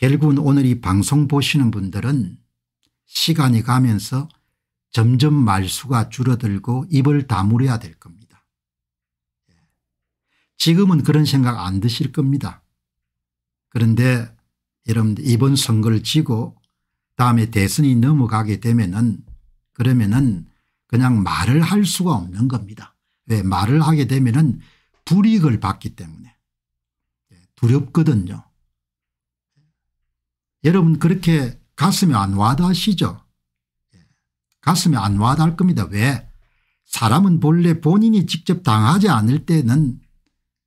결국은 오늘 이 방송 보시는 분들은 시간이 가면서 점점 말수가 줄어들고 입을 다물어야 될 겁니다. 지금은 그런 생각 안 드실 겁니다. 그런데 여러분들 이번 선거를 지고 다음에 대선이 넘어가게 되면은 그러면은 그냥 말을 할 수가 없는 겁니다. 왜 말을 하게 되면은 불이익을 받기 때문에 예, 두렵거든요. 여러분 그렇게 가슴에 안 와닿으시죠? 예. 가슴에 안 와닿을 겁니다. 왜? 사람은 본래 본인이 직접 당하지 않을 때는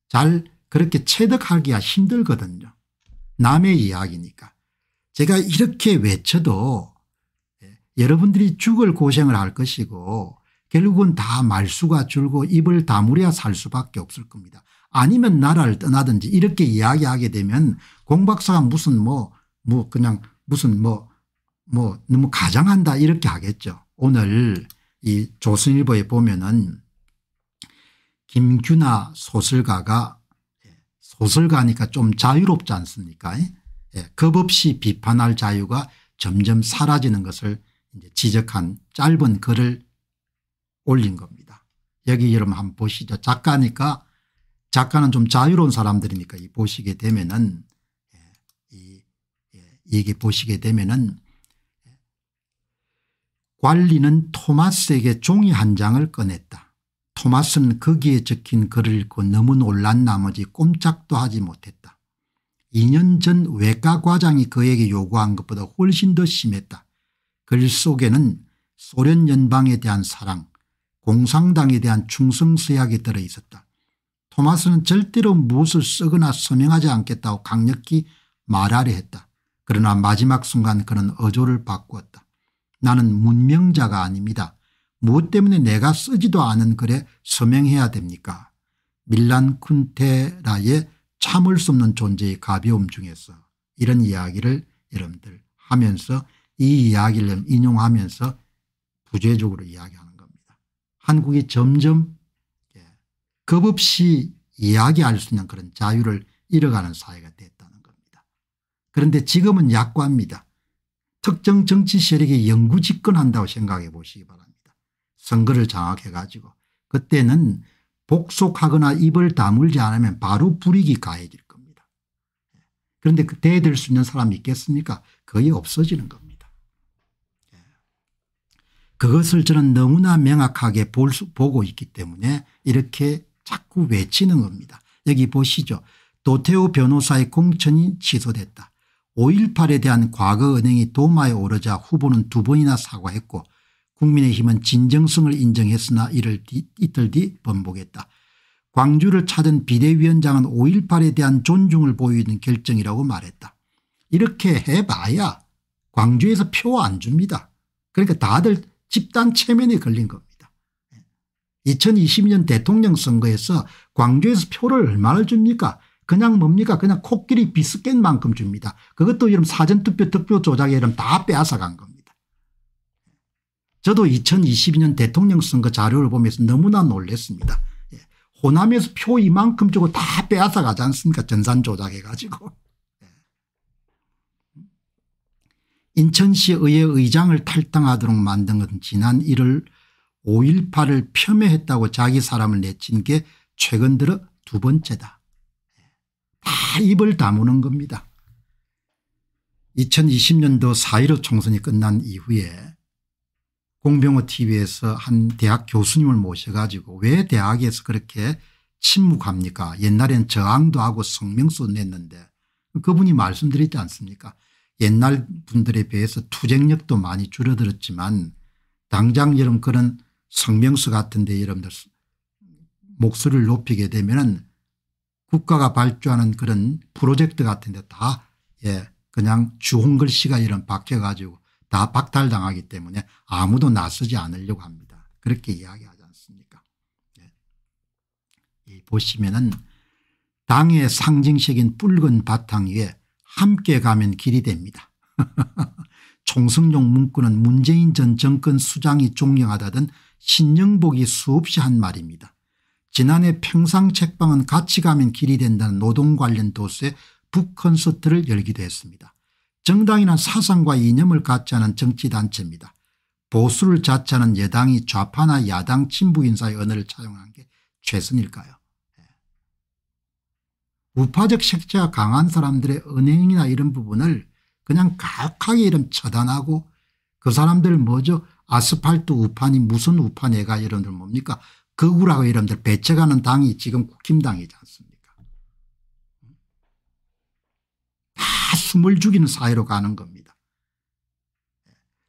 잘 그렇게 체득하기가 힘들거든요. 남의 이야기니까. 제가 이렇게 외쳐도 예, 여러분들이 죽을 고생을 할 것이고 결국은 다 말수가 줄고 입을 다물어야 살 수밖에 없을 겁니다. 아니면 나라를 떠나든지 이렇게 이야기하게 되면 공 박사가 무슨 뭐뭐 그냥 무슨 뭐뭐 뭐 너무 가장한다 이렇게 하겠죠. 오늘 이 조선일보에 보면은 김규나 소설가가 예, 소설가니까 좀 자유롭지 않습니까? 예, 겁 없이 비판할 자유가 점점 사라지는 것을 이제 지적한 짧은 글을 올린 겁니다. 여기 여러분 한번 보시죠. 작가니까 작가는 좀 자유로운 사람들이니까 보시게 되면은 얘게 보시게 되면은 관리는 토마스에게 종이 한 장을 꺼냈다. 토마스는 거기에 적힌 글을 읽고 너무 놀란 나머지 꼼짝도 하지 못했다. 2년 전 외과 과장이 그에게 요구한 것보다 훨씬 더 심했다. 글 속에는 소련 연방에 대한 사랑, 공상당에 대한 충성서약이 들어있었다. 토마스는 절대로 무엇을 쓰거나 서명하지 않겠다고 강력히 말하려 했다. 그러나 마지막 순간 그는 어조를 바꾸었다. 나는 문명자가 아닙니다. 무엇 때문에 내가 쓰지도 않은 글에 서명해야 됩니까? 밀란 쿤테라의 참을 수 없는 존재의 가벼움 중에서 이런 이야기를 여러분들 하면서 이 이야기를 인용하면서 부재적으로 이야기하는 겁니다. 한국이 점점 예, 겁없이 이야기할 수 있는 그런 자유를 잃어가는 사회가 됐다. 그런데 지금은 약과입니다. 특정 정치 세력이 영구 집권한다고 생각해 보시기 바랍니다. 선거를 장악해 가지고 그때는 복속하거나 입을 다물지 않으면 바로 불익이 가해질 겁니다. 그런데 그 대들 수 있는 사람이 있겠습니까 거의 없어지는 겁니다. 그것을 저는 너무나 명확하게 수, 보고 있기 때문에 이렇게 자꾸 외치는 겁니다. 여기 보시죠. 도태우 변호사의 공천이 취소됐다. 5.18에 대한 과거 은행이 도마에 오르자 후보는 두 번이나 사과했고 국민의힘은 진정성을 인정했으나 이를 뒤, 이틀 뒤 번복했다. 광주를 찾은 비대위원장은 5.18에 대한 존중을 보이는 결정이라고 말했다. 이렇게 해봐야 광주에서 표 안 줍니다. 그러니까 다들 집단 체면에 걸린 겁니다. 2022년 대통령 선거에서 광주에서 표를 얼마나 줍니까 그냥 뭡니까 그냥 코끼리 비스켓 만큼 줍니다. 그것도 이런 사전투표 득표 조작에 이런 다 빼앗아 간 겁니다. 저도 2022년 대통령 선거 자료를 보면서 너무나 놀랬습니다. 예. 호남에서 표 이만큼 주고 다 빼앗아 가지 않습니까 전산 조작해 가지고. 예. 인천시의회 의장을 탈당하도록 만든 건 지난 1월 5.18을 폄훼했다고 자기 사람을 내친 게 최근 들어 두 번째다. 다 입을 다무는 겁니다. 2020년도 4.15 총선이 끝난 이후에 공병호 tv에서 한 대학 교수님을 모셔가지고 왜 대학에서 그렇게 침묵합니까 옛날엔 저항도 하고 성명서 냈는데 그분이 말씀드리지 않습니까 옛날 분들에 비해서 투쟁력도 많이 줄어들었지만 당장 여러분 그런 성명서 같은데 여러분들 목소리를 높이게 되면 국가가 발주하는 그런 프로젝트 같은 데다 예, 그냥 주홍글씨가 이런 박혀가지고 다 박탈당하기 때문에 아무도 나서지 않으려고 합니다. 그렇게 이야기하지 않습니까 예. 이 보시면은 당의 상징적인 붉은 바탕 위에 함께 가면 길이 됩니다. 총성용 문구는 문재인 전 정권 수장이 존경하다던 신영복이 수없이 한 말입니다. 지난해 평상 책방은 같이 가면 길이 된다는 노동 관련 도서의 북콘서트를 열기도 했습니다. 정당이란 사상과 이념을 갖지 않은 정치단체입니다. 보수를 자처하는 여당이 좌파나 야당 친부 인사의 언어를 차용한 게 최선일까요? 예. 우파적 색채가 강한 사람들의 은행이나 이런 부분을 그냥 가혹하게 이름 처단하고 그 사람들 먼저 아스팔트 우파니 무슨 우파네가 여러분들 뭡니까 거구라고 그 여러분들 배척하는 당이 지금 국힘당이지 않습니까 다 숨을 죽이는 사회로 가는 겁니다.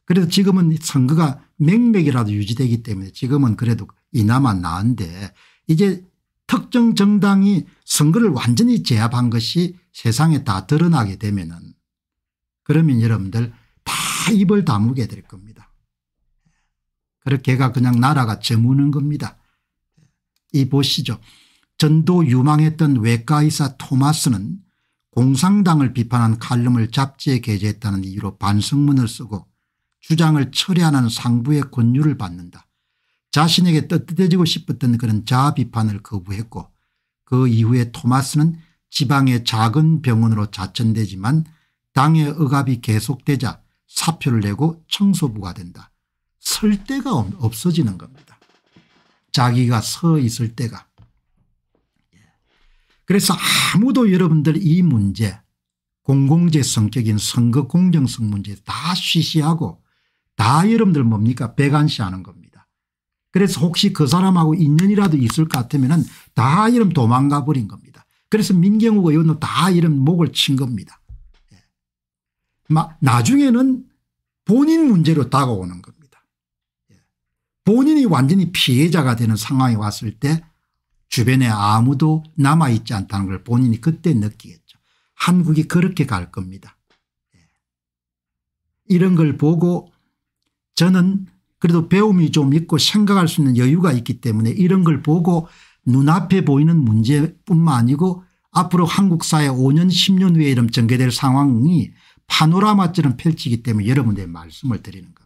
그래서 지금은 선거가 맹맥이라도 유지되기 때문에 지금은 그래도 이나마 나은데 이제 특정 정당이 선거를 완전히 제압한 것이 세상에 다 드러나게 되면은 그러면 여러분들 다 입을 다물게 될 겁니다. 그렇게가 그냥 나라가 저무는 겁니다. 이 보시죠. 전도 유망했던 외과의사 토마스는 공상당을 비판한 칼럼을 잡지에 게재했다는 이유로 반성문을 쓰고 주장을 철회하는 상부의 권유를 받는다. 자신에게 떳떳해지고 싶었던 그런 자 비판을 거부했고 그 이후에 토마스는 지방의 작은 병원으로 자천되지만 당의 억압이 계속되자 사표를 내고 청소부가 된다. 설 데가 없어지는 겁니다. 자기가 서 있을 때가. 그래서 아무도 여러분들 이 문제 공공재 성격인 선거 공정성 문제 다 쉬쉬하고 다 여러분들 뭡니까 배관시하는 겁니다. 그래서 혹시 그 사람하고 인연이라도 있을 것 같으면 다 이름 도망가 버린 겁니다. 그래서 민경욱 의원도 다 이름 목을 친 겁니다. 예. 나중에는 본인 문제로 다가오는 겁니다. 본인이 완전히 피해자가 되는 상황이 왔을 때 주변에 아무도 남아있지 않다는 걸 본인이 그때 느끼겠죠. 한국이 그렇게 갈 겁니다. 예. 이런 걸 보고 저는 그래도 배움이 좀 있고 생각할 수 있는 여유가 있기 때문에 이런 걸 보고 눈앞에 보이는 문제뿐만 아니고 앞으로 한국 사회 5년 10년 후에 이런 전개될 상황이 파노라마처럼 펼치기 때문에 여러분들의 말씀을 드리는 겁니다.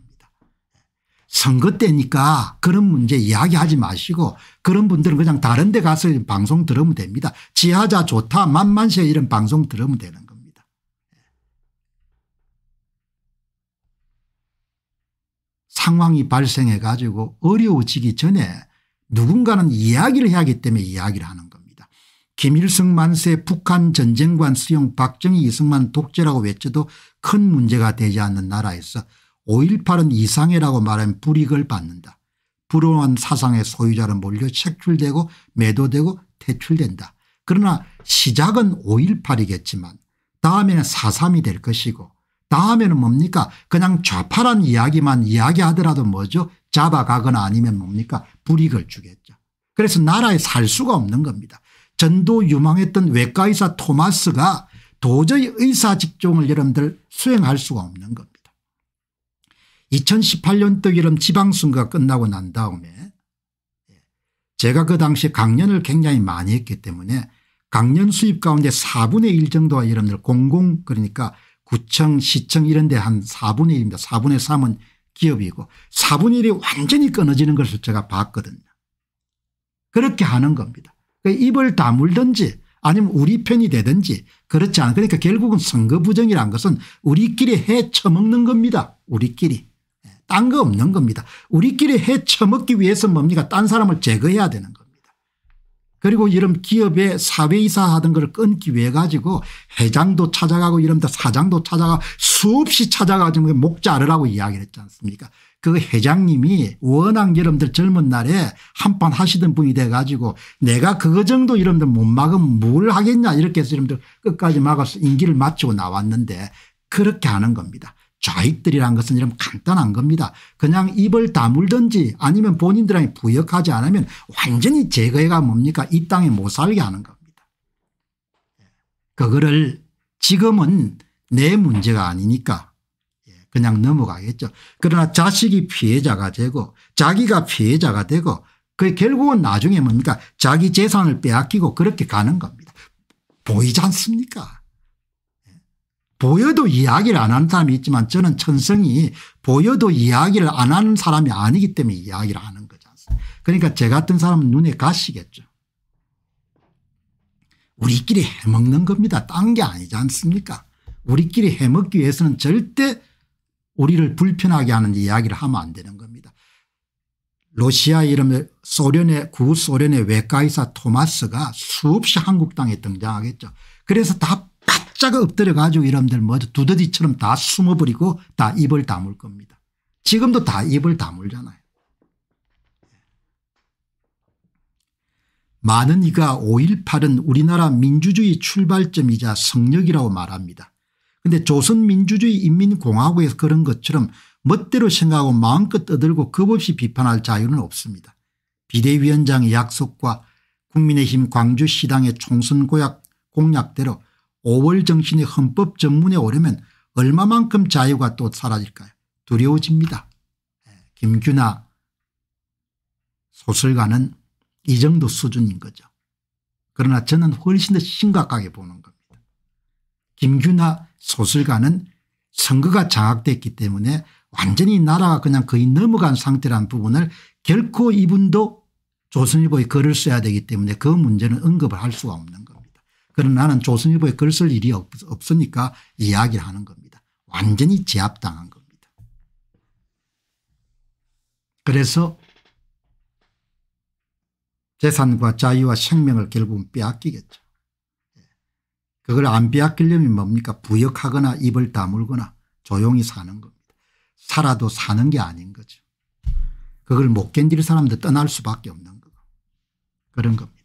선거 때니까 그런 문제 이야기하지 마시고 그런 분들은 그냥 다른 데 가서 방송 들으면 됩니다. 지하자 좋다 만만세 이런 방송 들으면 되는 겁니다. 예. 상황이 발생해 가지고 어려워지기 전에 누군가는 이야기를 해야 하기 때문에 이야기를 하는 겁니다. 김일성 만세 북한 전쟁관 수용 박정희 이승만 독재라고 외쳐도 큰 문제가 되지 않는 나라에서 5.18은 이상해라고 말하면 불이익을 받는다. 불온한 사상의 소유자는 몰려 색출되고 매도되고 퇴출된다. 그러나 시작은 5.18이겠지만 다음에는 4.3이 될 것이고 다음에는 뭡니까 그냥 좌파란 이야기만 이야기하더라도 뭐죠 잡아가거나 아니면 뭡니까 불이익을 주겠죠. 그래서 나라에 살 수가 없는 겁니다. 전도 유망했던 외과의사 토마스가 도저히 의사 직종을 여러분들 수행할 수가 없는 겁니다. 2018년도 여름 지방선거가 끝나고 난 다음에 제가 그 당시 강연을 굉장히 많이 했기 때문에 강연 수입 가운데 4분의 1 정도가 여러분들 공공 그러니까 구청 시청 이런 데 한 4분의 1입니다. 4분의 3은 기업이고 4분의 1이 완전히 끊어지는 것을 제가 봤거든요. 그렇게 하는 겁니다. 그러니까 입을 다물든지 아니면 우리 편이 되든지 그렇지 않아 그러니까 결국은 선거 부정이란 것은 우리끼리 헤쳐먹는 겁니다. 우리끼리. 딴거 없는 겁니다. 우리끼리 헤쳐먹기 위해서 뭡니까 딴 사람을 제거해야 되는 겁니다. 그리고 이런 기업의 사회이사 하던 걸 끊기 위해 가지고 회장도 찾아가고 이런 데 사장도 찾아가 수없이 찾아가지고 목 자르라고 이야기를 했지 않습니까 그 회장님이 워낙 여러분들 젊은 날에 한판 하시던 분이 돼 가지고 내가 그거 정도 여러분들 못 막으면 뭘 하겠냐 이렇게 해서 여러분들 끝까지 막아서 인기를 마치고 나왔는데 그렇게 하는 겁니다. 좌익들이란 것은 이런 간단한 겁니다. 그냥 입을 다물든지 아니면 본인들한테 부역하지 않으면 완전히 제거해가 뭡니까 이 땅에 못 살게 하는 겁니다. 예. 그거를 지금은 내 문제가 아니니까 예, 그냥 넘어가겠죠. 그러나 자식이 피해자가 되고 자기가 피해자가 되고 그 결국은 나중에 뭡니까 자기 재산을 빼앗기고 그렇게 가는 겁니다. 보이지 않습니까 보여도 이야기를 안 하는 사람이 있지만 저는 천성이 보여도 이야기를 안 하는 사람이 아니기 때문에 이야기를 하는 거지 않습니까 그러니까 제 같은 사람은 눈에 가시겠죠. 우리끼리 해먹는 겁니다. 딴 게 아니지 않습니까 우리끼리 해먹기 위해서는 절대 우리를 불편하게 하는 이야기를 하면 안 되는 겁니다. 러시아 이름의 소련의 구소련의 외과의사 토마스가 수없이 한국 땅에 등장하겠죠. 그래서 다 짝짝이 엎드려 가지고 이놈들 모두 두더지처럼 다 숨어버리고 다 입을 다물 겁니다. 지금도 다 입을 다물잖아요. 많은 이가 5.18은 우리나라 민주주의 출발점이자 성력이라고 말합니다. 근데 조선민주주의 인민공화국에서 그런 것처럼 멋대로 생각하고 마음껏 떠들고 겁없이 비판할 자유는 없습니다. 비대위원장의 약속과 국민의힘 광주시당의 총선 공약, 공약대로 5월 정신이 헌법 전문에 오르면 얼마만큼 자유가 또 사라질까요 두려워집니다. 예, 김규나 소설가는 이 정도 수준인 거죠. 그러나 저는 훨씬 더 심각하게 보는 겁니다. 김규나 소설가는 선거가 장악됐기 때문에 완전히 나라가 그냥 거의 넘어간 상태라는 부분을 결코 이분도 조선일보에 글을 써야 되기 때문에 그 문제는 언급을 할 수가 없는 겁니다. 그러나 나는 조선일보에 글 쓸 일이 없, 없으니까 이야기를 하는 겁니다. 완전히 제압당한 겁니다. 그래서 재산과 자유와 생명을 결국은 빼앗기겠죠. 예. 그걸 안 빼앗기려면 뭡니까 부역하거나 입을 다물거나 조용히 사는 겁니다. 살아도 사는 게 아닌 거죠. 그걸 못 견딜 사람들 떠날 수밖에 없는 거고 그런 겁니다.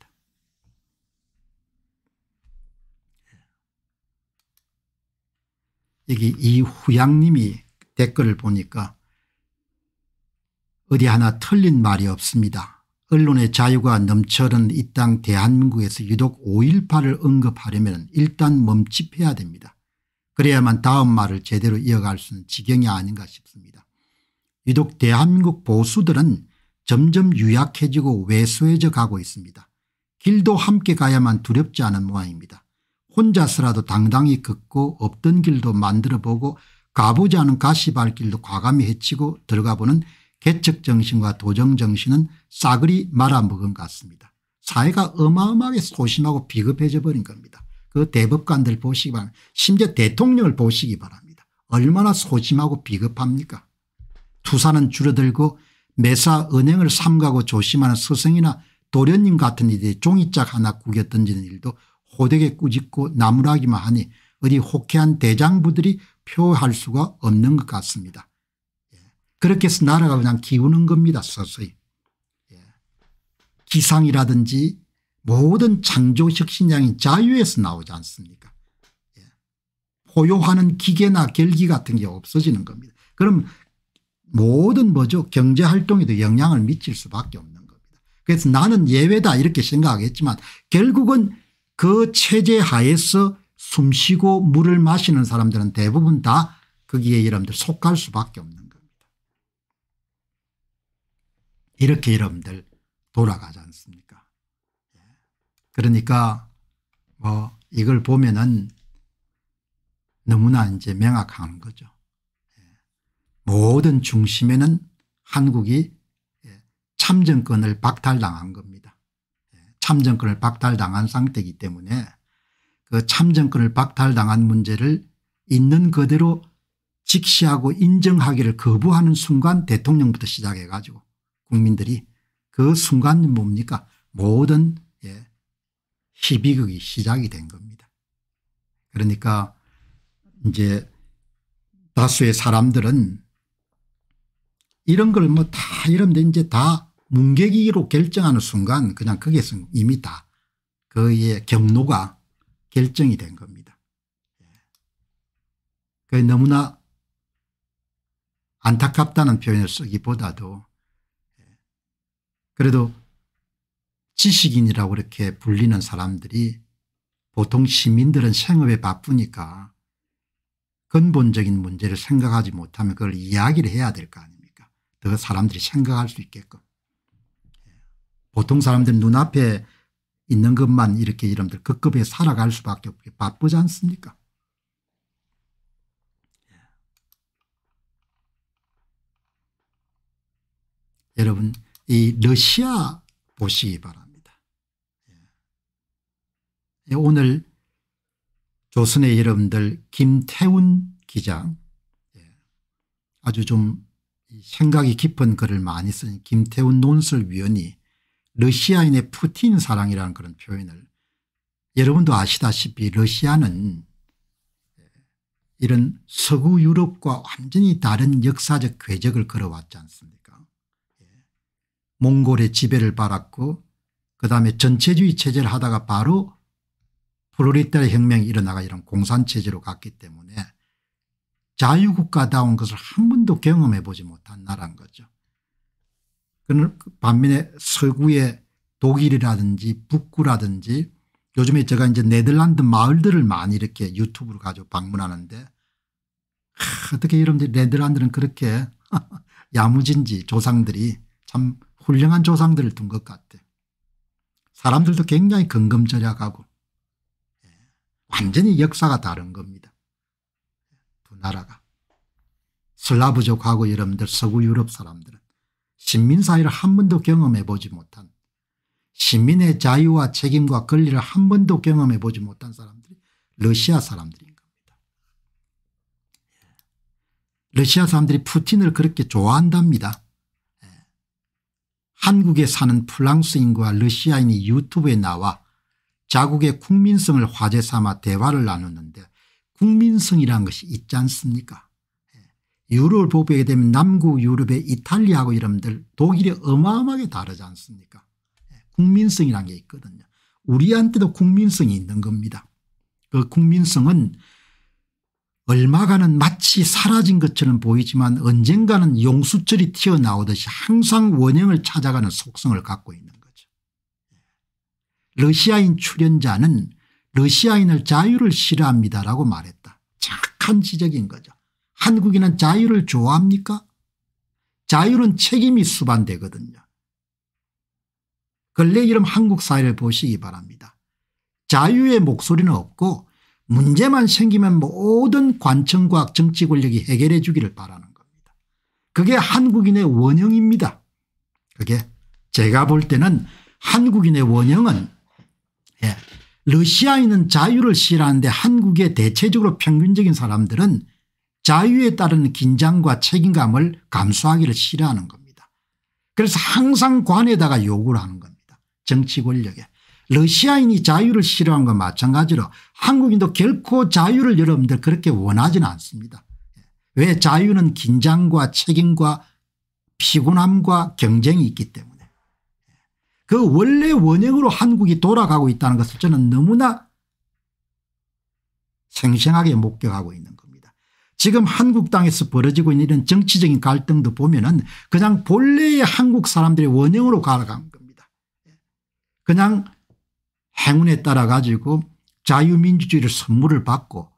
여기 이후양님이 댓글을 보니까 어디 하나 틀린 말이 없습니다. 언론의 자유가 넘쳐는 이땅 대한민국에서 유독 5.18을 언급하려면 일단 멈칫해야 됩니다. 그래야만 다음 말을 제대로 이어갈 수 있는 지경이 아닌가 싶습니다. 유독 대한민국 보수들은 점점 유약해지고 왜소해져 가고 있습니다. 길도 함께 가야만 두렵지 않은 모양입니다. 혼자서라도 당당히 걷고 없던 길도 만들어보고 가보지 않은 가시발길도 과감히 헤치고 들어가보는 개척정신과 도정정신은 싸그리 말아먹은 것 같습니다. 사회가 어마어마하게 소심하고 비겁해져 버린 겁니다. 그 대법관들 보시기 바랍니다. 심지어 대통령을 보시기 바랍니다. 얼마나 소심하고 비겁합니까 투사는 줄어들고 매사 은행을 삼가고 조심하는 스승이나 도련님 같은 이들이 종이짝 하나 구겨 던지는 일도 호되게 꾸짖고 나무라기만 하니 어디 호쾌한 대장부들이 표할 수가 없는 것 같습니다. 예. 그렇게 해서 나라가 그냥 기우는 겁니다 서서히. 예. 기상이라든지 모든 창조혁신장이 자유에서 나오지 않습니까 예. 포효하는 기계나 결기 같은 게 없어지는 겁니다. 그럼 모든 뭐죠 경제활동에도 영향을 미칠 수밖에 없는 겁니다. 그래서 나는 예외다 이렇게 생각하겠지만 결국은 그 체제 하에서 숨쉬고 물을 마시는 사람들은 대부분 다 거기에 여러분들 속할 수밖에 없는 겁니다. 이렇게 여러분들 돌아가지 않습니까 그러니까 뭐 이걸 보면은 너무나 이제 명확한 거죠. 모든 중심에는 한국이 참정권을 박탈당한 겁니다. 참정권을 박탈당한 상태이기 때문에 그 참정권을 박탈당한 문제를 있는 그대로 직시하고 인정하기를 거부하는 순간 대통령부터 시작해 가지고 국민들이 그 순간 뭡니까 모든 예, 희비극이 시작이 된 겁니다. 그러니까 이제 다수의 사람들은 이런 걸 뭐 다이런데 이제 다 문객기로 결정하는 순간 그냥 거기에서 이미 다 그의 경로가 결정이 된 겁니다. 그 너무나 안타깝다는 표현을 쓰기보다도 예. 그래도 지식인이라고 이렇게 불리는 사람들이 보통 시민들은 생업에 바쁘니까 근본적인 문제를 생각하지 못하면 그걸 이야기를 해야 될 거 아닙니까 더 사람들이 생각할 수 있게끔 보통 사람들 눈앞에 있는 것만 이렇게 이름들 급급히 살아갈 수밖에 없게 바쁘지 않습니까 예. 여러분 이 러시아 보시기 바랍니다. 예. 오늘 조선의 여러분들 김태훈 기장 예. 아주 좀 생각이 깊은 글을 많이 쓴 김태훈 논설위원이 러시아인의 푸틴 사랑이라는 그런 표현을 여러분도 아시다시피 러시아는 이런 서구 유럽과 완전히 다른 역사적 궤적을 걸어왔지 않습니까 예. 몽골의 지배를 받았고 그다음에 전체주의 체제를 하다가 바로 프로리타리 혁명이 일어나가 이런 공산체제로 갔기 때문에 자유국가다운 것을 한 번도 경험해 보지 못한 나라인 거죠. 그는 반면에 서구의 독일이라든지 북구라든지 요즘에 제가 이제 네덜란드 마을들을 많이 이렇게 유튜브로 가지고 방문하는데 하, 어떻게 여러분들 이 네덜란드는 그렇게 야무진지 조상들이 참 훌륭한 조상들을 둔 것 같아. 사람들도 굉장히 근검절약하고 예, 완전히 역사가 다른 겁니다. 두 나라가. 슬라브족하고 여러분들 서구 유럽 사람들은 신민사회를 한 번도 경험해 보지 못한 시민의 자유와 책임과 권리를 한 번도 경험해 보지 못한 사람들이 러시아 사람들인 겁니다. 예. 러시아 사람들이 푸틴을 그렇게 좋아한답니다. 예. 한국에 사는 프랑스인과 러시아인이 유튜브에 나와 자국의 국민성을 화제 삼아 대화를 나누는데 국민성이란 것이 있지 않습니까 유럽을 보게 되면 남구 유럽의 이탈리아하고 이름들 독일이 어마어마하게 다르지 않습니까 예, 국민성이라는 게 있거든요. 우리한테도 국민성이 있는 겁니다. 그 국민성은 얼마간은 마치 사라진 것처럼 보이지만 언젠가는 용수철이 튀어나오듯이 항상 원형을 찾아가는 속성을 갖고 있는 거죠. 예. 러시아인 출연자는 러시아인을 자유를 싫어합니다라고 말했다. 착한 지적인 거죠. 한국인은 자유를 좋아합니까? 자유는 책임이 수반되거든요. 근래 이름 한국 사회를 보시기 바랍니다. 자유의 목소리는 없고 문제만 생기면 모든 관청과 정치 권력이 해결해 주기를 바라는 겁니다. 그게 한국인의 원형입니다. 그게 제가 볼 때는 한국인의 원형은 예, 러시아인은 자유를 싫어하는데 한국의 대체적으로 평균적인 사람들은 자유에 따른 긴장과 책임감을 감수하기를 싫어하는 겁니다. 그래서 항상 관에다가 요구를 하는 겁니다. 정치 권력에. 러시아인이 자유를 싫어한 것 마찬가지로 한국인도 결코 자유를 여러분들 그렇게 원하지는 않습니다. 왜 자유는 긴장과 책임과 피곤함과 경쟁이 있기 때문에 그 원래 원형으로 한국이 돌아가고 있다는 것을 저는 너무나 생생하게 목격하고 있는 것. 지금 한국당에서 벌어지고 있는 이런 정치적인 갈등도 보면은 그냥 본래의 한국 사람들의 원형으로 가라간 겁니다. 그냥 행운에 따라 가지고 자유민주주의를 선물을 받고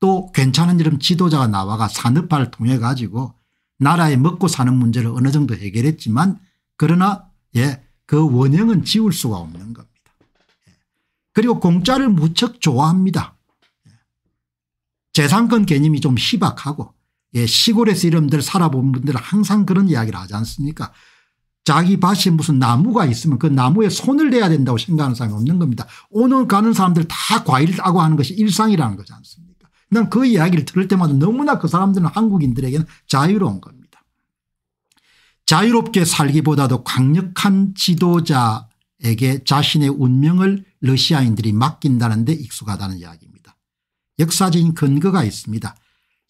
또 괜찮은 이런 지도자가 나와가 산업화를 통해 가지고 나라의 먹고 사는 문제를 어느 정도 해결했지만 그러나 예, 그 원형은 지울 수가 없는 겁니다. 예. 그리고 공짜를 무척 좋아합니다. 재산권 개념이 좀 희박하고 예, 시골에서 이름들 살아본 분들은 항상 그런 이야기를 하지 않습니까 자기 밭에 무슨 나무가 있으면 그 나무에 손을 대야 된다고 생각하는 사람이 없는 겁니다. 오늘 가는 사람들 다 과일 따고 하는 것이 일상이라는 거지 않습니까 난 그 이야기를 들을 때마다 너무나 그 사람들은 한국인들에게는 자유로운 겁니다. 자유롭게 살기보다도 강력한 지도자에게 자신의 운명을 러시아인들이 맡긴다는 데 익숙하다는 이야기입니다. 역사적인 근거가 있습니다.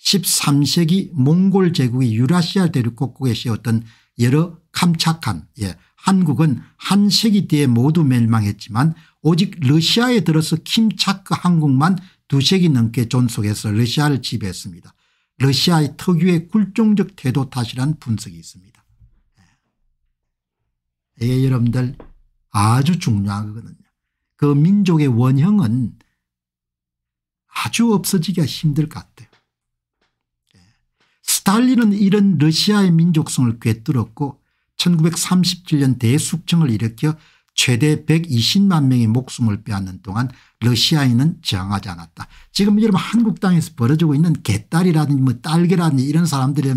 13세기 몽골 제국이 유라시아 대륙 곳곳에 세웠던 여러 캄착한 예, 한국은 한 세기 뒤에 모두 멸망했지만 오직 러시아에 들어서 킴차크 한국만 두 세기 넘게 존속해서 러시아를 지배했습니다. 러시아의 특유의 굴종적 태도 탓이란 분석이 있습니다. 예, 예 여러분들 아주 중요하거든요. 그 민족의 원형은 아주 없어지기가 힘들 것 같아요. 예. 스탈린은 이런 러시아의 민족성을 꿰뚫었고 1937년 대숙청을 일으켜 최대 120만 명의 목숨을 빼앗는 동안 러시아인은 저항하지 않았다. 지금 여러분 한국 땅에서 벌어지고 있는 개딸이라든지 뭐 딸개라든지 이런 사람들이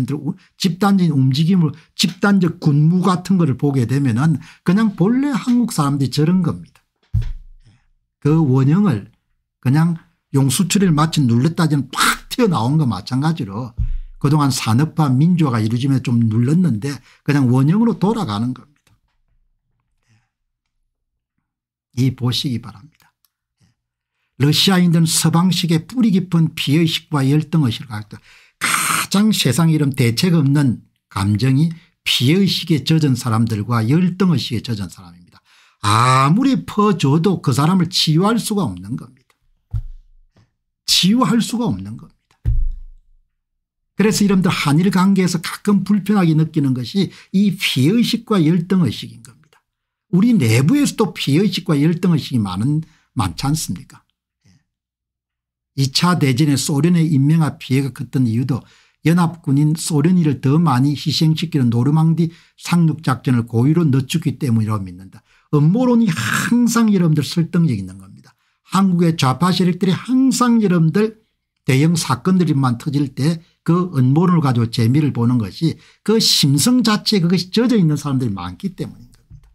집단적인 움직임을 집단적 군무 같은 거 보게 되면은 그냥 본래 한국 사람들이 저런 겁니다. 예. 그 원형을 그냥 용수처을 마치 눌렀다지는 팍 튀어나온 거 마찬가지로 그동안 산업화 민주화가 이루어지면좀 눌렀는데 그냥 원형으로 돌아가는 겁니다. 예. 이 보시기 바랍니다. 예. 러시아인들은 서방식의 뿌리 깊은 비의식과 열등을 실어갈 가장 세상 이름 대책 없는 감정이 피의식에 젖은 사람들과 열등의식에 젖은 사람입니다. 아무리 퍼줘도 그 사람을 치유할 수가 없는 겁니다. 지유할 수가 없는 겁니다. 그래서 이름들 한일 관계에서 가끔 불편하게 느끼는 것이 이 피의식과 열등의식인 겁니다. 우리 내부에서도 피의식과 열등의식이 많은, 많지 않습니까? 2차 예. 대전에 소련의 인명화 피해가 컸던 이유도 연합군인 소련이를 더 많이 희생시키는 노르망디 상륙작전을 고의로 늦추기 때문이라고 믿는다. 음모론이 항상 여러분들 설득력 있는 겁니다. 한국의 좌파 세력들이 항상 여러분들 대형 사건들만 터질 때그 음모론을 가지고 재미를 보는 것이 그 심성 자체에 그것이 젖어 있는 사람들이 많기 때문인 겁니다.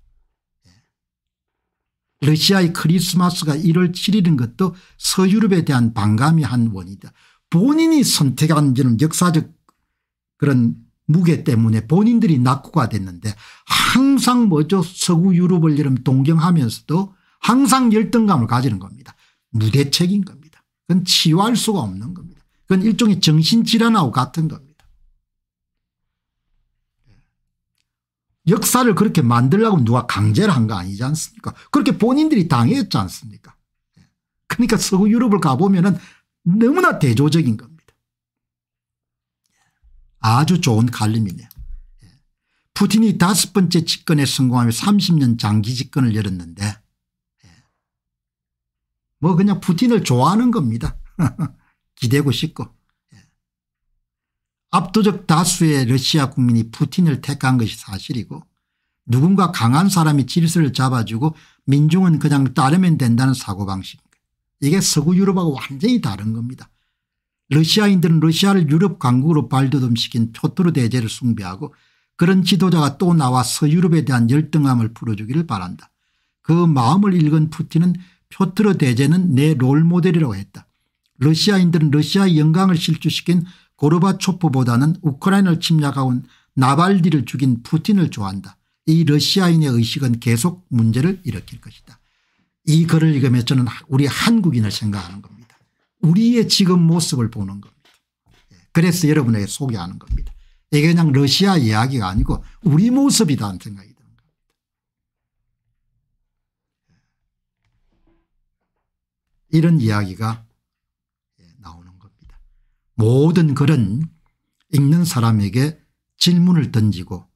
예. 러시아의 크리스마스가 1월 7일인 것도 서유럽에 대한 반감이 한 원이다. 본인이 선택한 이런 역사적 그런 무게 때문에 본인들이 낙후가 됐는데 항상 뭐죠 서구 유럽을 이름 동경하면서도 항상 열등감을 가지는 겁니다. 무대책인 겁니다. 그건 치유할 수가 없는 겁니다. 그건 일종의 정신질환하고 같은 겁니다. 예. 역사를 그렇게 만들려고 누가 강제를 한 거 아니지 않습니까 그렇게 본인들이 당했지 않습니까 예. 그러니까 서구 유럽을 가보면 은 너무나 대조적인 겁니다. 예. 아주 좋은 갈림이네요. 푸틴이 다섯 번째 집권에 성공하며 30년 장기 집권을 열었는데 뭐 그냥 푸틴을 좋아하는 겁니다. 기대고 싶고. 예. 압도적 다수의 러시아 국민이 푸틴을 택한 것이 사실이고 누군가 강한 사람이 질서를 잡아주고 민중은 그냥 따르면 된다는 사고방식입니다. 이게 서구 유럽하고 완전히 다른 겁니다. 러시아인들은 러시아를 유럽 강국으로 발돋움시킨 표토르 대제를 숭배하고 그런 지도자가 또 나와 서유럽에 대한 열등함을 풀어주기를 바란다. 그 마음을 읽은 푸틴은 표트르 대제는 내 롤모델이라고 했다. 러시아인들은 러시아의 영광을 실추시킨 고르바초프보다는 우크라이나를 침략하온 나발디를 죽인 푸틴을 좋아한다. 이 러시아인의 의식은 계속 문제를 일으킬 것이다. 이 글을 읽으면 저는 우리 한국인을 생각하는 겁니다. 우리의 지금 모습을 보는 겁니다. 예, 그래서 여러분에게 소개하는 겁니다. 이게 그냥 러시아 이야기가 아니고 우리 모습이다는 생각이 이런 이야기가 예, 나오는 겁니다. 모든 글은 읽는 사람에게 질문을 던지고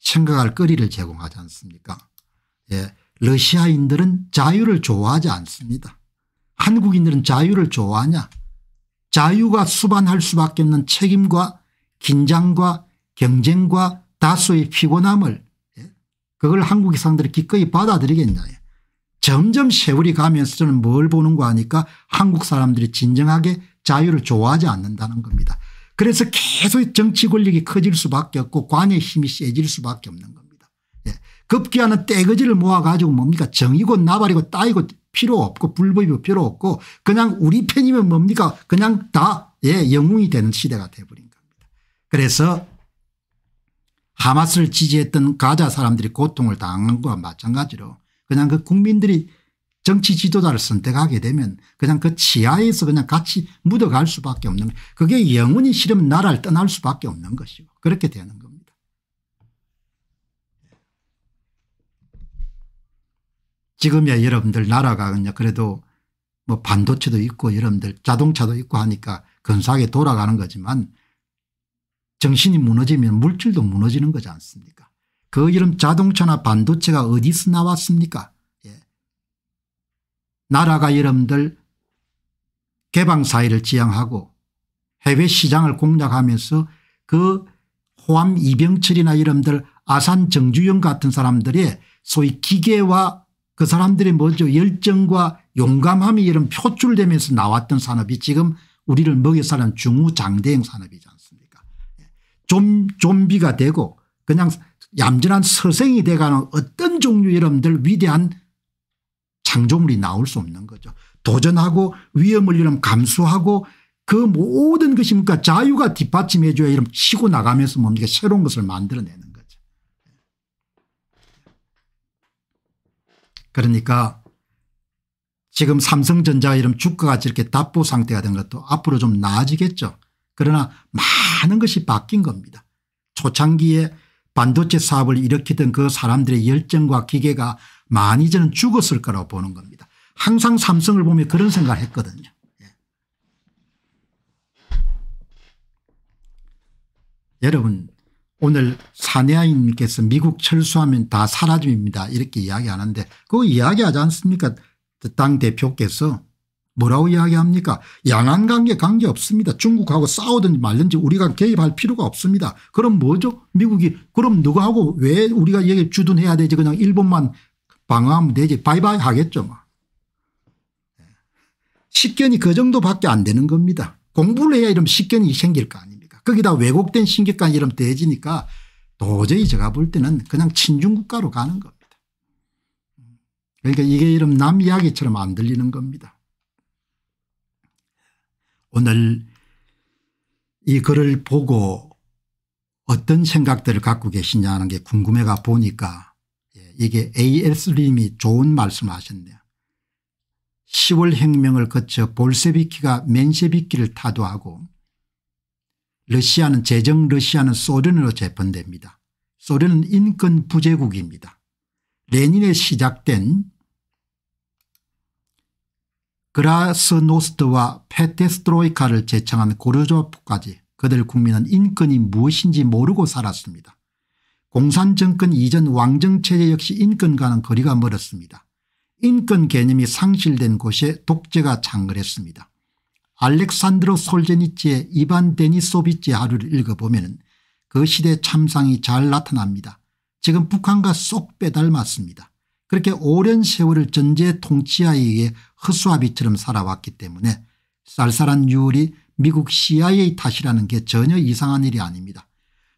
생각할 거리를 제공하지 않습니까 예, 러시아인들은 자유를 좋아하지 않습니다. 한국인들은 자유를 좋아하냐 자유가 수반할 수밖에 없는 책임과 긴장과 경쟁과 다수의 피곤함을 예, 그걸 한국의 사람들이 기꺼이 받아들이겠냐 예. 점점 세월이 가면서 저는 뭘 보는 거 아니까 한국 사람들이 진정하게 자유를 좋아하지 않는다는 겁니다. 그래서 계속 정치 권력이 커질 수밖에 없고 관의 힘이 세질 수밖에 없는 겁니다. 예. 급기야는 떼거지를 모아가지고 뭡니까 정이고 나발이고 따이고 필요 없고 불법이 필요 없고 그냥 우리 편이면 뭡니까 그냥 다 예, 영웅이 되는 시대가 돼버린 겁니다. 그래서 하마스를 지지했던 가자 사람들이 고통을 당한 것과 마찬가지로 그냥 그 국민들이 정치 지도자를 선택하게 되면 그냥 그 치하에서 그냥 같이 묻어갈 수밖에 없는 그게 영원히 싫으면 나라를 떠날 수밖에 없는 것이고 그렇게 되는 겁니다. 지금이야 여러분들 나라가 그냥 그래도 뭐 반도체도 있고 여러분들 자동차도 있고 하니까 근사하게 돌아가는 거지만 정신이 무너지면 물질도 무너지는 거지 않습니까 그 이름 자동차나 반도체가 어디서 나왔습니까? 예. 나라가 여러분들 개방사회를 지향하고 해외 시장을 공략하면서 그 호암 이병철이나 여러분들 아산 정주영 같은 사람들의 소위 기계와 그 사람들의 뭐죠 열정과 용감함이 이런 표출되면서 나왔던 산업이 지금 우리를 먹여 사는 중후장대형 산업이지 않습니까 예. 좀 좀비가 되고 그냥 얌전한 서생이 돼가는 어떤 종류 이름들 위대한 창조물이 나올 수 없는 거죠. 도전하고 위험을 이름 감수하고 그 모든 것이 뭡니까 그러니까 자유가 뒷받침해 줘야 이름 치고 나가면서 뭡니까 새로운 것을 만들어내는 거죠. 그러니까 지금 삼성전자 이름 주가가 이렇게 답보 상태가 된 것도 앞으로 좀 나아지겠죠. 그러나 많은 것이 바뀐 겁니다. 초창기에 반도체 사업을 일으키던 그 사람들의 열정과 기계가 많이 저는 죽었을 거라고 보는 겁니다. 항상 삼성을 보면 그런 생각을 했거든요. 예. 여러분 오늘 사내아인님께서 미국 철수하면 다사라집니다 이렇게 이야기하는데 그거 이야기하지 않습니까 당 대표께서 뭐라고 이야기합니까 양안 관계 관계 없습니다. 중국하고 싸우든지 말든지 우리가 개입할 필요가 없습니다. 그럼 뭐죠 미국이 그럼 누구하고 왜 우리가 여기 주둔해야 되지 그냥 일본만 방어하면 되지 바이바이 하겠죠. 뭐. 예. 식견이 그 정도밖에 안 되는 겁니다. 공부를 해야 이런 식견이 생길 거 아닙니까 거기다 왜곡된 신격까 이러면 돼지니까 도저히 제가 볼 때는 그냥 친중국가로 가는 겁니다. 음. 그러니까 이게 이런 남 이야기처럼 안 들리는 겁니다. 오늘 이 글을 보고 어떤 생각들을 갖고 계시냐 하는 게 궁금해가 보니까 예, 이게 AS님이 좋은 말씀을 하셨네요. 10월 혁명을 거쳐 볼세비키가 맨세비키를 타도하고 러시아는 재정 러시아는 소련으로 재편됩니다. 소련은 인권 부제국입니다. 레닌에 시작된 그라스노스트와 페테스트로이카를 제창한 고르조프까지 그들 국민은 인권이 무엇인지 모르고 살았습니다. 공산정권 이전 왕정체제 역시 인권과는 거리가 멀었습니다. 인권 개념이 상실된 곳에 독재가 창궐했습니다. 알렉산드로 솔제니치의 이반 데니소비치 하루를 읽어보면 그 시대 참상이 잘 나타납니다. 지금 북한과 쏙 빼닮았습니다. 그렇게 오랜 세월을 전제 통치하에 허수아비처럼 살아왔기 때문에 쌀쌀한 유월이 미국 CIA 탓이라는 게 전혀 이상한 일이 아닙니다.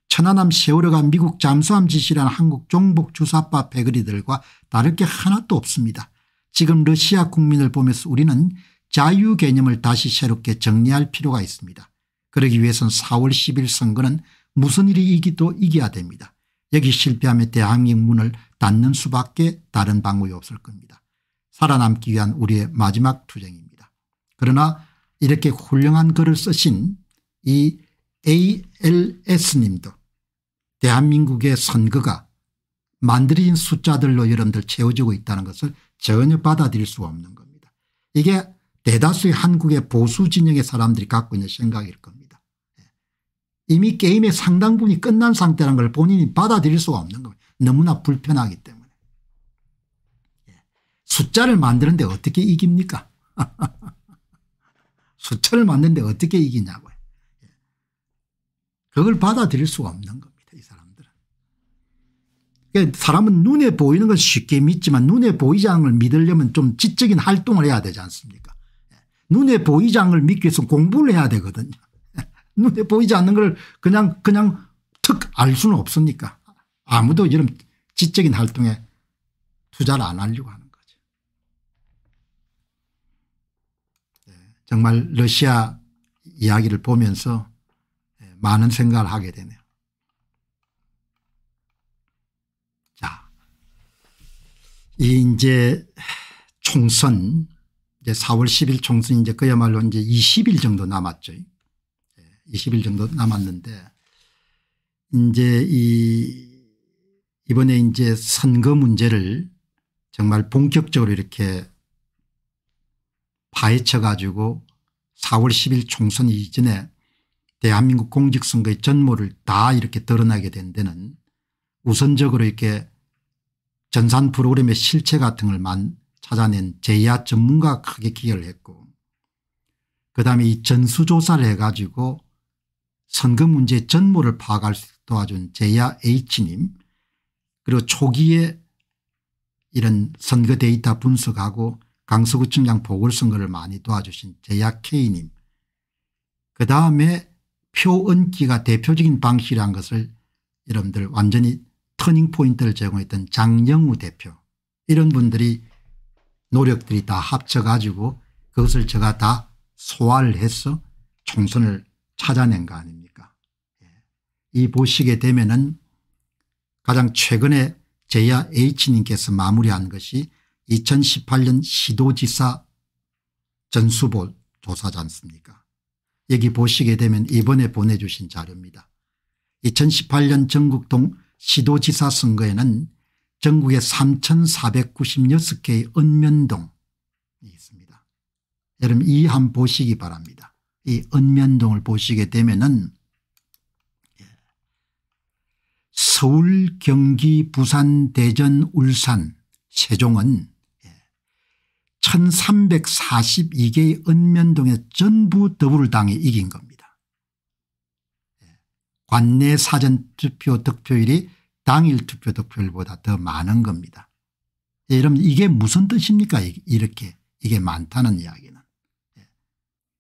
천안함 세월호가 미국 잠수함 지시라는 한국 종북주사파 배거리들과 다를 게 하나도 없습니다. 지금 러시아 국민을 보면서 우리는 자유 개념을 다시 새롭게 정리할 필요가 있습니다. 그러기 위해선 4월 10일 선거는 무슨 일이 이기도 이겨야 됩니다. 여기 실패하면 대한민국 문을 닫는 수밖에 다른 방법이 없을 겁니다. 살아남기 위한 우리의 마지막 투쟁입니다. 그러나 이렇게 훌륭한 글을 쓰신 이 ALS님도 대한민국의 선거가 만들어진 숫자들로 여러분들 채워지고 있다는 것을 전혀 받아들일 수가 없는 겁니다. 이게 대다수의 한국의 보수 진영의 사람들이 갖고 있는 생각일 겁니다. 예. 이미 게임의 상당 분이 끝난 상태라는 걸 본인이 받아들일 수가 없는 겁니다. 너무나 불편하기 때문에. 예. 숫자를 만드는데 어떻게 이깁니까? 숫자를 만드는데 어떻게 이기냐고요. 예. 그걸 받아들일 수가 없는 겁니다. 이 사람들은. 그러니까 사람은 눈에 보이는 건 쉽게 믿지만 눈에 보이지 않은 걸 믿으려면 좀 지적인 활동을 해야 되지 않습니까? 예. 눈에 보이지 않은 걸 믿기 위해서 공부를 해야 되거든요. 눈에 보이지 않는 걸 그냥 그냥 툭 알 수는 없습니까? 아무도 이런 지적인 활동에 투자를 안 하려고 하는 거죠. 네, 정말 러시아 이야기를 보면서 네, 많은 생각을 하게 되네요. 자, 이제 총선 이제 4월 10일 총선 이제 그야말로 이제 20일 정도 남았죠. 20일 정도 남았는데 이제 이 이번에 이제 선거 문제를 정말 본격적으로 이렇게 파헤쳐 가지고 4월 10일 총선 이전에 대한민국 공직선거의 전모를 다 이렇게 드러나게 된 데는 우선적으로 이렇게 전산 프로그램의 실체 같은 걸만 찾아낸 제야 전문가가 크게 기여를 했고 그다음에 이 전수조사를 해가지고 선거 문제 의 전모를 파악할 수 있도록 도와준 제야 H님 그리고 초기에 이런 선거 데이터 분석하고 강서구청장 보궐선거를 많이 도와주신 제약K님 그다음에 표은기가 대표적인 방식이란 것을 여러분들 완전히 터닝포인트를 제공했던 장영우 대표 이런 분들이 노력들이 다 합쳐 가지고 그것을 제가 다 소화를 해서 총선을 찾아낸 거 아닙니까 예. 이 보시게 되면 은 가장 최근에 제야 H님께서 마무리한 것이 2018년 시도지사 전수볼 조사지 않습니까 여기 보시게 되면 이번에 보내주신 자료입니다. 2018년 전국동 시도지사 선거에는 전국에 3496개의 은면동이 있습니다. 여러분 이 한 보시기 바랍니다. 이은면동을 보시게 되면 은 서울 경기 부산 대전 울산 세종은 1342개의 은면동에 전부 더불당이 이긴 겁니다. 예. 관내 사전투표 득표율이 당일 투표 득표율보다 더 많은 겁니다. 예, 여러분 이게 무슨 뜻입니까 이렇게 이게 많다는 이야기는. 예.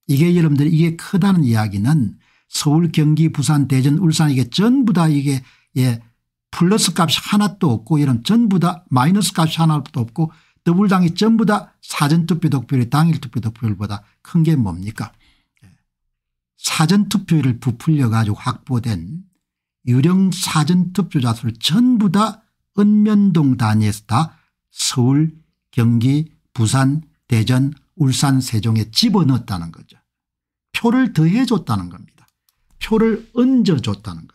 이게 여러분들 이게 크다는 이야기는 서울 경기 부산 대전 울산 이게 전부 다 이게 예 플러스 값이 하나도 없고 이런 전부 다 마이너스 값이 하나도 없고 더불당이 전부 다 사전투표 득표율이 당일투표 득표율보다 큰 게 뭡니까 예. 사전투표율을 부풀려 가지고 확보된 유령 사전투표자 수를 전부 다은면동 단위에서 다 서울 경기 부산 대전 울산 세종에 집어넣었다는 거죠. 표를 더해줬다는 겁니다. 표를 얹어줬다는 거죠.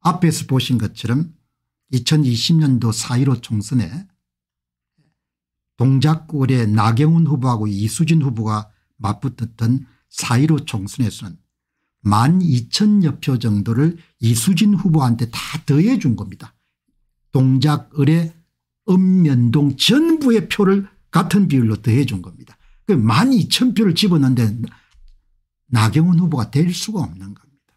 앞에서 보신 것처럼 2020년도 4.15 총선에 동작골의 나경원 후보하고 이수진 후보가 맞붙었던 4.15 총선에서는 1만 2천여 표 정도를 이수진 후보한테 다 더해 준 겁니다. 동작을의 읍면동 전부의 표를 같은 비율로 더해 준 겁니다. 그 1만 2천 표를 집어넣는데 나경원 후보가 될 수가 없는 겁니다.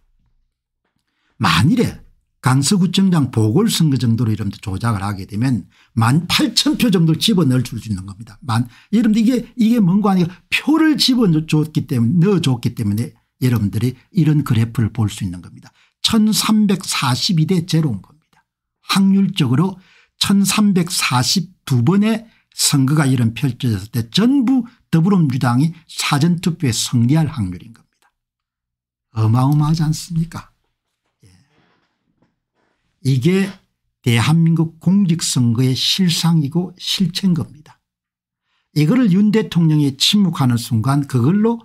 만일에 강서구청장 보궐선거 정도로 이름도 조작을 하게 되면 만 8천 표 정도를 집어넣을 수 있는 겁니다. 만 여러분들 이게 이게 뭔가 아니라 표를 집어넣었기 때문에 넣어줬기 때문에 여러분들이 이런 그래프를 볼 수 있는 겁니다. 1342대 제로인 겁니다. 확률적으로 1342번의 선거가 이런 펼쳐졌을 때 전부 더불어민주당이 사전투표에 승리할 확률인 겁니다. 어마어마하지 않습니까 이게 대한민국 공직선거의 실상이고 실체인 겁니다. 이거를 윤 대통령이 침묵하는 순간 그걸로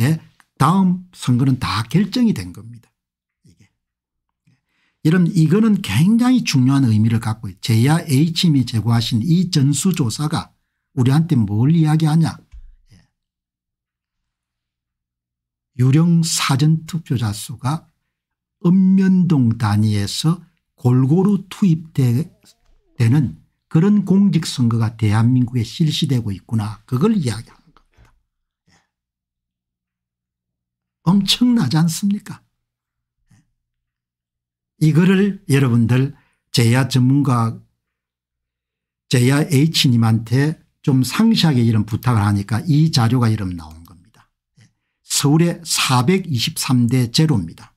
예 다음 선거는 다 결정이 된 겁니다. 이게. 이런 이거는 굉장히 중요한 의미를 갖고 제야 H님이 제고하신 이 전수조사가 우리한테 뭘 이야기하냐 예. 유령 사전투표자 수가 읍면동 단위에서 골고루 투입되는 그런 공직선거가 대한민국에 실시되고 있구나 그걸 이야기하는 겁니다. 예. 엄청나지 않습니까 예. 이거를 여러분들 제야 전문가 제야 H님한테 좀 상시하게 이런 부탁을 하니까 이 자료가 이름 나온 겁니다. 예. 서울의 423대 제로입니다.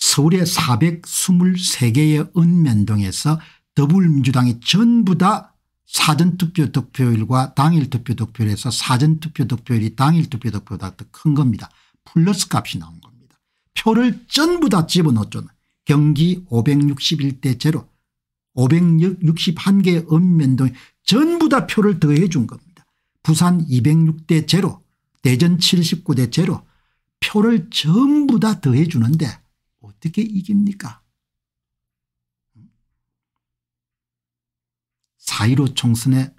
서울의 423개의 읍면동에서 더불어민주당이 전부 다 사전투표 득표율과 당일 투표 득표율에서 사전투표 득표율이 당일 투표 득표보다 더 큰 겁니다. 플러스 값이 나온 겁니다. 표를 전부 다 집어넣었잖아. 경기 561대 제로 561개의 읍면동에 전부 다 표를 더해 준 겁니다. 부산 206대 제로 대전 79대 제로 표를 전부 다 더해 주는데 어떻게 이깁니까? 4.15 총선에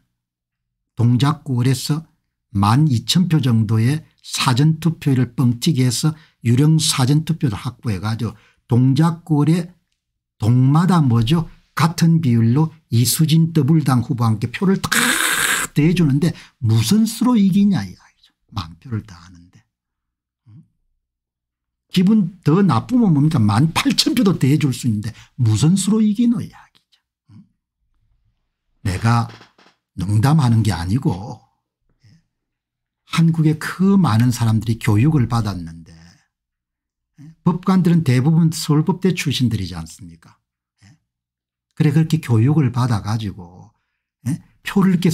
동작구월에서 1 2 0표 정도의 사전투표를 뻥튀기 해서 유령 사전투표를 확보해 가지고 동작구에 동마다 뭐죠 같은 비율로 이수진 더블당 후보한테 표를 다 대주는데 무슨 수로 이기냐 이야기죠. 만표를 다 하는. 기분 더 나쁘면 뭡니까 1 8 0표도 대해줄 수 있는데 무슨 수로 이기노 이야기죠. 내가 농담하는 게 아니고 예. 한국의 그 많은 사람들이 교육을 받았는데 예. 법관들은 대부분 서울법대 출신들이지 않습니까 예. 그래 그렇게 교육을 받아 가지고 표를 이렇게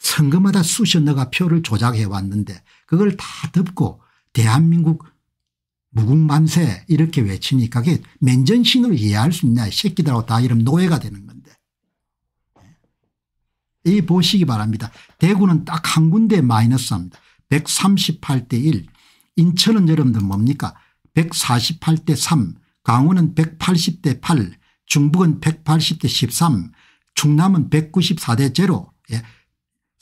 선거마다 수시어가 표를 조작해 왔는데 그걸 다 덮고 대한민국 무궁만세 이렇게 외치니까 그게 맨전신을 이해할 수 있냐 새끼들하고 다이러 노예가 되는 건데. 이 보시기 바랍니다. 대구는 딱 한 군데 마이너스합니다. 138대 1 인천은 여러분들 뭡니까 148대 3 강원은 180대 8 중북은 180대 13 충남은 194대 0 예.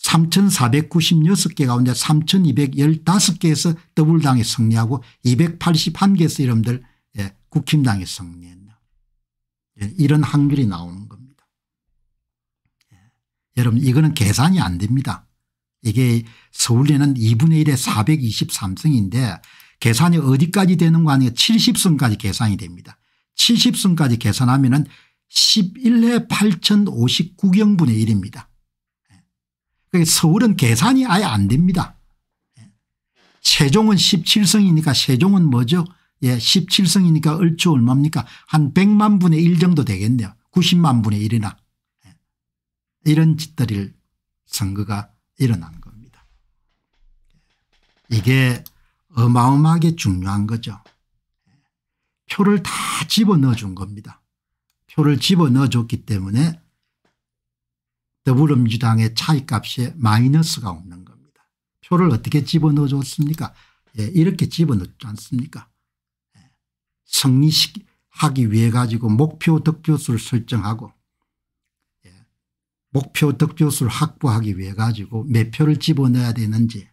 3,496개 가운데 3,215개에서 더블당이 승리하고 281개에서 여러분들 예, 국힘당이 승리했나 예, 이런 확률이 나오는 겁니다. 예. 여러분 이거는 계산이 안 됩니다. 이게 서울에는 2분의 1에 423승인데 계산이 어디까지 되는 거 아니에요 70승까지 계산이 됩니다. 70승까지 계산하면 은 11회 8,059경분의 1입니다. 그러니까 서울은 계산이 아예 안 됩니다. 세종은 17성이니까 세종은 뭐죠? 예, 17성이니까 얼추 얼마입니까? 한 100만 분의 1 정도 되겠네요. 90만 분의 1이나. 예. 이런 짓들을 선거가 일어난 겁니다. 이게 어마어마하게 중요한 거죠. 표를 다 집어넣어 준 겁니다. 표를 집어넣어 줬기 때문에 더불어민주당의 차이값에 마이너스가 없는 겁니다. 표를 어떻게 집어넣어 줬습니까 예, 이렇게 집어넣지 않습니까 예, 승리하기 위해 가지고 목표 득표수를 설정하고 예, 목표 득표수를 확보하기 위해 가지고 몇 표를 집어넣어야 되는지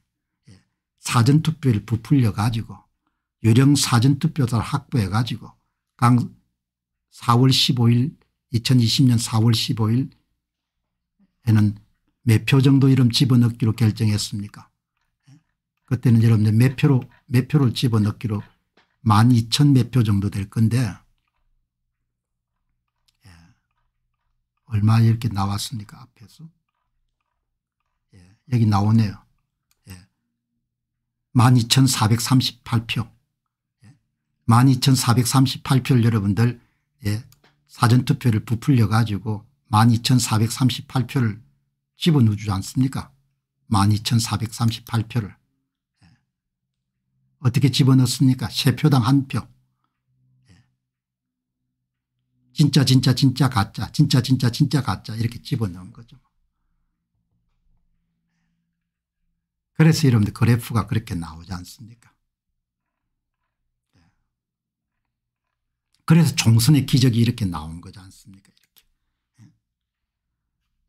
예, 사전투표를 부풀려 가지고 유령 사전투표자를 확보해 가지고 강 4월 15일 2020년 4월 15일 얘는몇표 정도 이름 집어넣기로 결정했습니까? 그때는 여러분들 몇 표로 몇 표를 집어넣기로 12,000 몇 표 정도 될 건데 예. 얼마 이렇게 나왔습니까 앞에서 예. 여기 나오네요 예. 12,438표 12,438표를 예. 여러분들 예, 사전투표를 부풀려 가지고 12,438표를 집어넣어주지 않습니까 12,438표를 예. 어떻게 집어넣습니까 3표당 1표 예. 진짜 진짜 진짜 가짜 진짜 진짜 진짜 가짜 이렇게 집어넣은 거죠. 그래서 여러분들 그래프가 그렇게 나오지 않습니까 예. 그래서 총선의 기적이 이렇게 나온 거지 않습니까